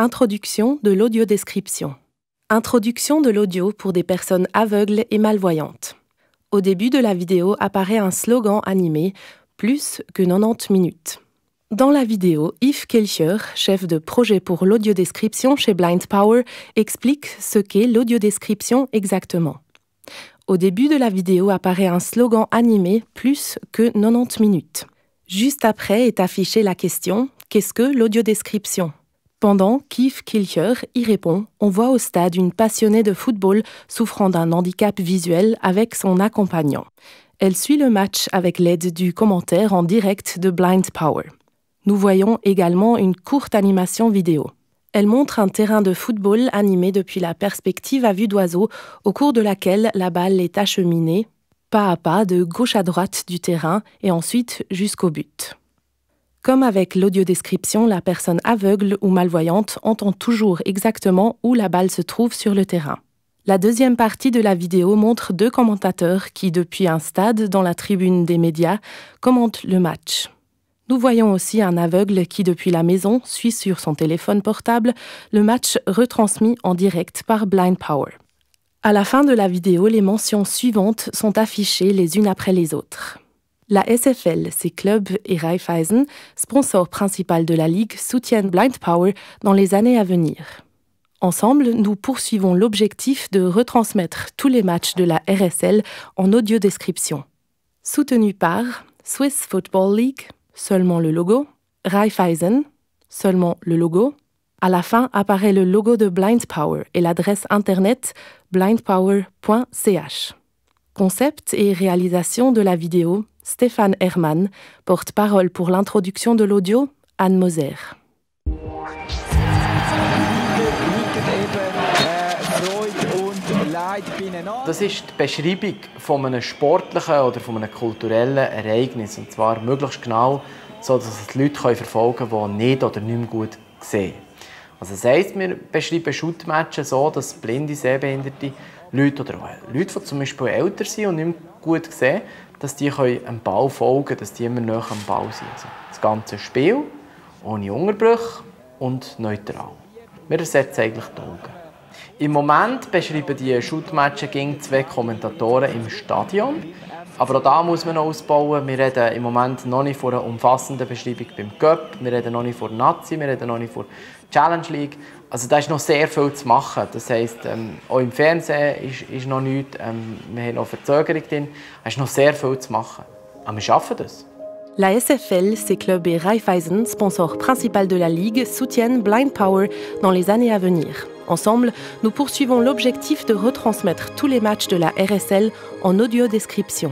Introduction de l'audiodescription. Introduction de l'audio pour des personnes aveugles et malvoyantes. Au début de la vidéo apparaît un slogan animé plus que 90 minutes. Dans la vidéo, Yves Kelcher, chef de projet pour l'audiodescription chez Blind Power, explique ce qu'est l'audiodescription exactement. Au début de la vidéo apparaît un slogan animé plus que 90 minutes. Juste après est affichée la question Qu'est-ce que l'audiodescription pendant Keith Kilcher y répond, on voit au stade une passionnée de football souffrant d'un handicap visuel avec son accompagnant. Elle suit le match avec l'aide du commentaire en direct de Blind Power. Nous voyons également une courte animation vidéo. Elle montre un terrain de football animé depuis la perspective à vue d'oiseau, au cours de laquelle la balle est acheminée, pas à pas, de gauche à droite du terrain et ensuite jusqu'au but. Comme avec l'audiodescription, la personne aveugle ou malvoyante entend toujours exactement où la balle se trouve sur le terrain. La deuxième partie de la vidéo montre deux commentateurs qui, depuis un stade dans la tribune des médias, commentent le match. Nous voyons aussi un aveugle qui, depuis la maison, suit sur son téléphone portable le match retransmis en direct par Blind Power. À la fin de la vidéo, les mentions suivantes sont affichées les unes après les autres. La SFL, ses clubs et Raiffeisen, sponsor principal de la Ligue, soutiennent Blind Power dans les années à venir. Ensemble, nous poursuivons l'objectif de retransmettre tous les matchs de la RSL en audiodescription. Soutenu par Swiss Football League, seulement le logo, Raiffeisen, seulement le logo. À la fin apparaît le logo de Blind Power et l'adresse internet blindpower.ch. Concept et réalisation de la vidéo, Stéphane Hermann, porte-parole pour l'introduction de l'audio, Anne Moser. Das ist die Beschreibung von einem sportlichen oder von einem kulturellen Ereignis. Und zwar möglichst genau, sodass es die Leute verfolgen können, die nicht oder nicht mehr gut sehen. Also das heisst, wir beschreiben Schuttmatches so, dass blinde, Sehbehinderte Leute oder Leute, die zum Beispiel älter sind und nicht mehr gut sehen, dass die können dem Ball folgen können, dass die immer näher am Ball sind. Also das ganze Spiel ohne Unterbruch und neutral. Wir ersetzen eigentlich die Augen. Im Moment beschreiben die Shootmatches gegen zwei Kommentatoren im Stadion. Aber auch da muss man noch ausbauen. Wir reden im Moment noch nicht von einer umfassenden Beschreibung beim Cup. Wir reden noch nicht von Nazi, wir reden noch nicht von Challenge League. Also da ist noch sehr viel zu machen. Das heisst, ähm, auch im Fernsehen ist, ist noch nichts. Ähm, wir haben noch Verzögerung drin. Da ist noch sehr viel zu machen. Aber wir schaffen das. La SFL, ses clubs et Raiffeisen, sponsor principal de la Ligue, soutiennent Blind Power dans les années à venir. Ensemble, nous poursuivons l'objectif de retransmettre tous les matchs de la RSL en audio description.